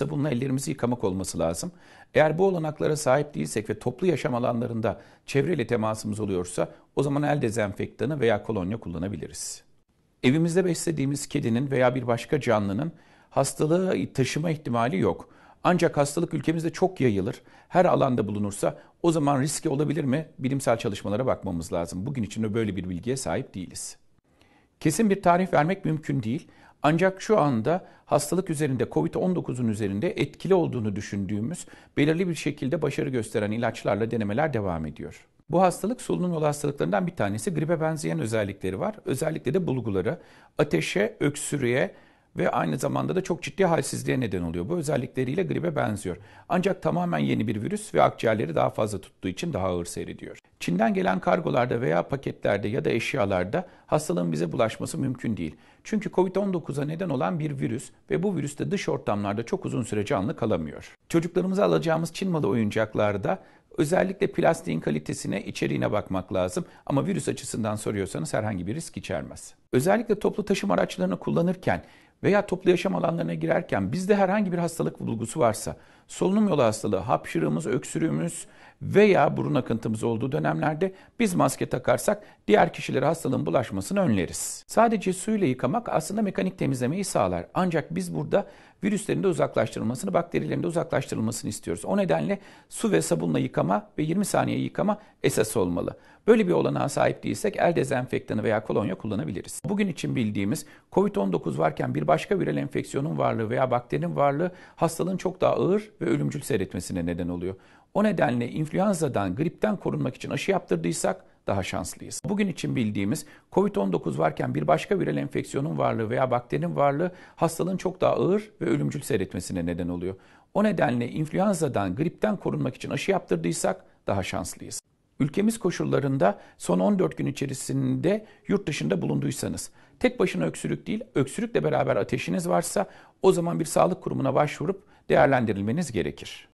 da bunun ellerimizi yıkamak olması lazım. Eğer bu olanaklara sahip değilsek ve toplu yaşam alanlarında çevreyle temasımız oluyorsa o zaman el dezenfektanı veya kolonya kullanabiliriz. Evimizde beslediğimiz kedinin veya bir başka canlının hastalığı taşıma ihtimali yok. Ancak hastalık ülkemizde çok yayılır. Her alanda bulunursa o zaman riski olabilir mi? Bilimsel çalışmalara bakmamız lazım. Bugün için de böyle bir bilgiye sahip değiliz. Kesin bir tarih vermek mümkün değil. Ancak şu anda hastalık üzerinde COVID-19'un üzerinde etkili olduğunu düşündüğümüz belirli bir şekilde başarı gösteren ilaçlarla denemeler devam ediyor. Bu hastalık solunum yolu hastalıklarından bir tanesi. Gripe benzeyen özellikleri var. Özellikle de bulguları ateşe, öksürüğe, ve aynı zamanda da çok ciddi halsizliğe neden oluyor. Bu özellikleriyle gribe benziyor. Ancak tamamen yeni bir virüs ve akciğerleri daha fazla tuttuğu için daha ağır seyrediyor. Çin'den gelen kargolarda veya paketlerde ya da eşyalarda hastalığın bize bulaşması mümkün değil. Çünkü COVID-19'a neden olan bir virüs ve bu virüs de dış ortamlarda çok uzun süre canlı kalamıyor. Çocuklarımıza alacağımız Çin malı oyuncaklarda Özellikle plastiğin kalitesine, içeriğine bakmak lazım ama virüs açısından soruyorsanız herhangi bir risk içermez. Özellikle toplu taşıma araçlarını kullanırken veya toplu yaşam alanlarına girerken bizde herhangi bir hastalık bulgusu varsa, solunum yolu hastalığı, hapşırığımız, öksürüğümüz veya burun akıntımız olduğu dönemlerde biz maske takarsak diğer kişilere hastalığın bulaşmasını önleriz. Sadece suyla yıkamak aslında mekanik temizlemeyi sağlar. Ancak biz burada virüslerin de uzaklaştırılmasını, bakterilerin de uzaklaştırılmasını istiyoruz. O nedenle su ve sabunla yıkama ve 20 saniye yıkama esas olmalı. Böyle bir olanağa sahip değilsek el dezenfektanı veya kolonya kullanabiliriz. Bugün için bildiğimiz COVID-19 varken bir başka viral enfeksiyonun varlığı veya bakterinin varlığı hastalığın çok daha ağır ve ölümcül seyretmesine neden oluyor. O nedenle influenzadan, gripten korunmak için aşı yaptırdıysak daha şanslıyız. Bugün için bildiğimiz COVID-19 varken bir başka viral enfeksiyonun varlığı veya bakterinin varlığı hastalığın çok daha ağır ve ölümcül seyretmesine neden oluyor. O nedenle influenzadan, gripten korunmak için aşı yaptırdıysak daha şanslıyız ülkemiz koşullarında son 14 gün içerisinde yurt dışında bulunduysanız, tek başına öksürük değil, öksürükle beraber ateşiniz varsa o zaman bir sağlık kurumuna başvurup değerlendirilmeniz gerekir.